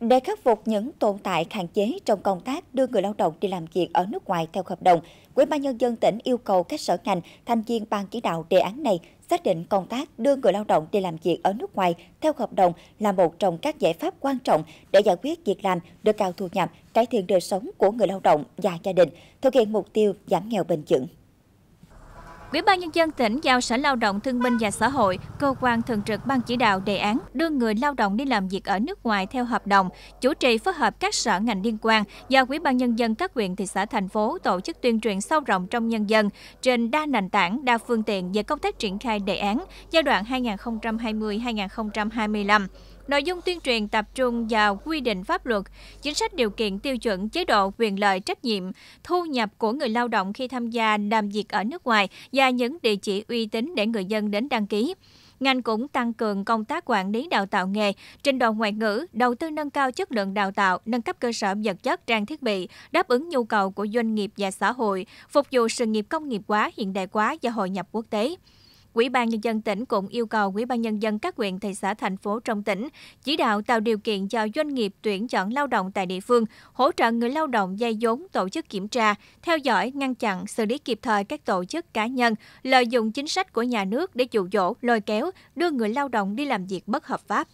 Để khắc phục những tồn tại hạn chế trong công tác đưa người lao động đi làm việc ở nước ngoài theo hợp đồng, quỹ ban nhân dân tỉnh yêu cầu các sở ngành, thành viên ban chỉ đạo đề án này xác định công tác đưa người lao động đi làm việc ở nước ngoài theo hợp đồng là một trong các giải pháp quan trọng để giải quyết việc làm, được cao thu nhập, cải thiện đời sống của người lao động và gia đình, thực hiện mục tiêu giảm nghèo bền vững. Ủy ban Nhân dân tỉnh giao Sở Lao động Thương binh và Xã hội, cơ quan thường trực ban chỉ đạo đề án đưa người lao động đi làm việc ở nước ngoài theo hợp đồng, chủ trì phối hợp các sở ngành liên quan và Ủy ban Nhân dân các huyện, thị xã, thành phố tổ chức tuyên truyền sâu rộng trong nhân dân trên đa nền tảng, đa phương tiện về công tác triển khai đề án giai đoạn 2020-2025 Nội dung tuyên truyền tập trung vào quy định pháp luật, chính sách điều kiện tiêu chuẩn, chế độ, quyền lợi, trách nhiệm, thu nhập của người lao động khi tham gia làm việc ở nước ngoài và những địa chỉ uy tín để người dân đến đăng ký ngành cũng tăng cường công tác quản lý đào tạo nghề, trình độ ngoại ngữ, đầu tư nâng cao chất lượng đào tạo, nâng cấp cơ sở vật chất trang thiết bị, đáp ứng nhu cầu của doanh nghiệp và xã hội, phục vụ sự nghiệp công nghiệp hóa, hiện đại hóa và hội nhập quốc tế. Ủy ban Nhân dân tỉnh cũng yêu cầu Ủy ban Nhân dân các huyện, thị xã, thành phố trong tỉnh chỉ đạo tạo điều kiện cho doanh nghiệp tuyển chọn lao động tại địa phương, hỗ trợ người lao động dây vốn tổ chức kiểm tra, theo dõi, ngăn chặn, xử lý kịp thời các tổ chức cá nhân lợi dụng chính sách của nhà nước để dụ dỗ, lôi kéo, đưa người lao động đi làm việc bất hợp pháp.